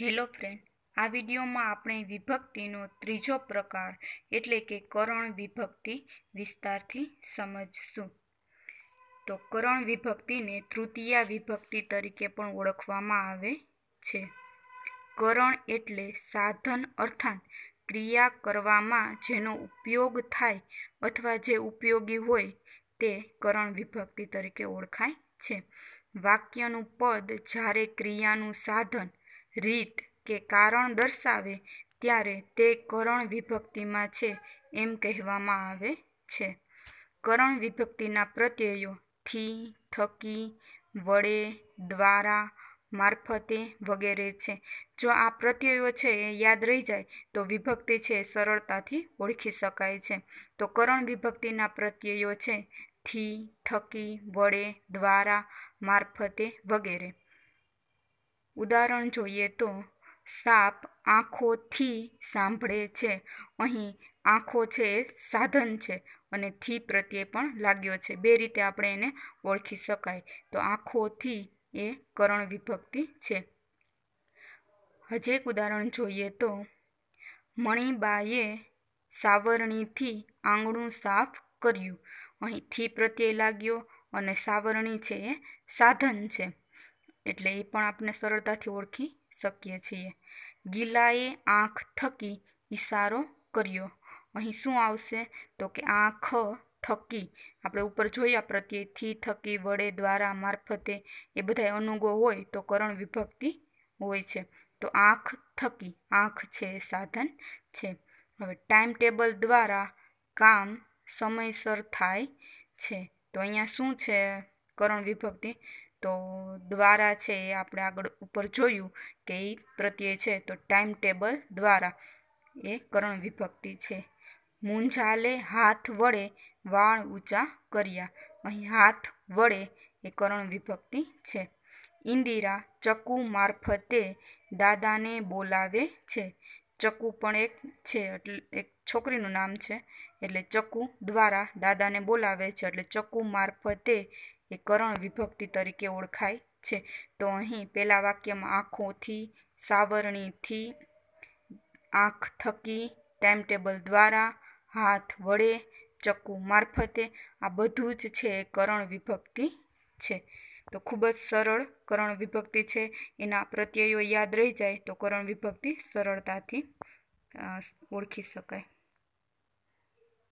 hello friend આ વિડીયોમાં આપણે વિભક્તિનો ત્રીજો પ્રકાર એટલે કે કરણ વિભક્તિ વિસ્તારથી સમજશું તો કરણ વિભક્તિને તૃતીયા વિભક્તિ તરીકે પણ ઓળખવામાં આવે છે કરણ એટલે સાધન અર્થાત ક્રિયા કરવામાં જેનો ઉપયોગ થાય અથવા જે ઉપયોગી હોય તે કરણ વિભક્તિ તરીકે ઓળખાય છે વાક્યનું પદ જ્યારે ક્રિયાનું સાધન રીત કે કારણ દર્શાવે ત્યારે તે કરણ વિભક્તિમાં છે એમ કહેવામાં આવે છે કરણ વિભક્તિના પ્રત્યયો થી થકી વડે દ્વારા મારફતે વગેરે છે જો આ પ્રત્યયો છે એ યાદ રહી જાય તો વિભક્તિ છે એ સરળતાથી ઓળખી શકાય છે તો કરણ વિભક્તિના પ્રત્યયો છે થી થકી વડે દ્વારા મારફતે વગેરે ઉદાહરણ જોઈએ તો સાપ આંખોથી સાંભળે છે અહીં આંખો છે એ સાધન છે અને થી પ્રત્યે પણ લાગ્યો છે બે રીતે આપણે એને ઓળખી શકાય તો આંખોથી એ કરણ વિભક્તિ છે હજી એક ઉદાહરણ જોઈએ તો મણીબાએ સાવરણીથી આંગણું સાફ કર્યું અહીં થી પ્રત્યય લાગ્યો અને સાવરણી છે એ સાધન છે એટલે એ પણ આપણે સરળતાથી ઓળખી શકીએ છીએ ગિલાએ આંખ થકી ઇશારો કર્યો અહીં શું આવશે તો કે આંખ થકી આપણે ઉપર જોયા થી થકી વડે દ્વારા મારફતે એ બધા અનુગો હોય તો કરણ વિભક્તિ હોય છે તો આંખ થકી આંખ છે એ સાધન છે હવે ટાઈમ ટેબલ દ્વારા કામ સમયસર થાય છે તો અહીંયા શું છે કરણ વિભક્તિ તો દ્વારા છે એ આપણે આગળ ઉપર જોયું કે એ પ્રત્યે છે તો ટાઈમ ટેબલ દ્વારા એ કરણ વિભક્તિ છે મૂંઝાલે હાથ વડે વાળ ઊંચા કર્યા અહીં હાથ વડે એ કરણ વિભક્તિ છે ઇન્દિરા ચકુ મારફતે દાદાને બોલાવે છે ચકુ પણ એક છે એટલે એક છોકરીનું નામ છે એટલે ચકુ દ્વારા દાદાને બોલાવે છે એટલે ચકુ મારફતે એ કરણ વિભક્તિ તરીકે ઓળખાય છે તો અહીં પહેલાં વાક્યમાં આંખોથી સાવરણીથી આંખ થકી ટાઈમ ટેબલ દ્વારા હાથ વડે ચક્કુ મારફતે આ બધું જ છે એ કરણ વિભક્તિ છે તો ખૂબ જ સરળ કરણ વિભક્તિ છે એના પ્રત્યયો યાદ રહી જાય તો કરણ વિભક્તિ સરળતાથી ઓળખી શકાય